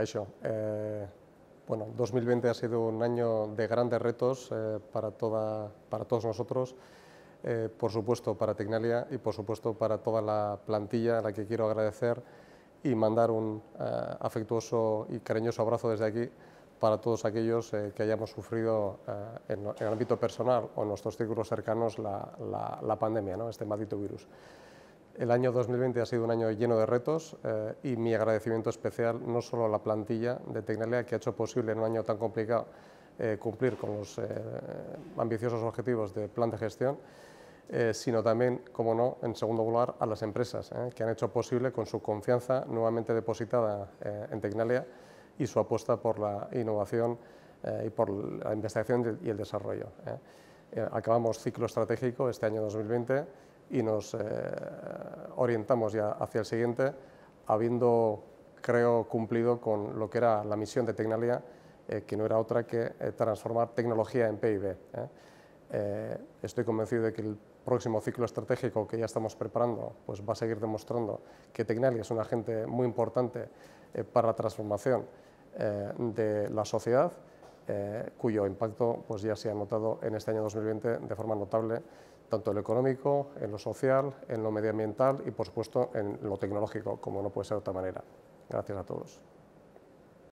Caixo, eh, bueno, 2020 ha sido un año de grandes retos eh, para, para todos nosotros, eh, por supuesto para Tecnalia y por supuesto para toda la plantilla a la que quiero agradecer y mandar un afectuoso y cariñoso abrazo desde aquí para todos aquellos que hayamos sufrido en, el ámbito personal o en nuestros círculos cercanos la, la pandemia, ¿no? este maldito virus. El año 2020 ha sido un año lleno de retos eh, y mi agradecimiento especial no solo a la plantilla de Tecnalia, que ha hecho posible en un año tan complicado eh, cumplir con los eh, ambiciosos objetivos de plan de gestión, sino también, como no, en segundo lugar, a las empresas, que han hecho posible con su confianza nuevamente depositada en Tecnalia y su apuesta por la innovación y por la investigación y el desarrollo. Acabamos ciclo estratégico este año 2020 y nos eh, orientamos ya hacia el siguiente, habiendo, creo, cumplido con lo que era la misión de Tecnalia, eh, que no era otra que eh, transformar tecnología en PIB. estoy convencido de que el próximo ciclo estratégico que ya estamos preparando pues va a seguir demostrando que Tecnalia es un agente muy importante para la transformación de la sociedad eh, cuyo impacto pues, ya se ha notado en este año 2020 de forma notable, tanto en lo económico, en lo social, en lo medioambiental y, por supuesto, en lo tecnológico, como no puede ser de otra manera. Gracias a todos.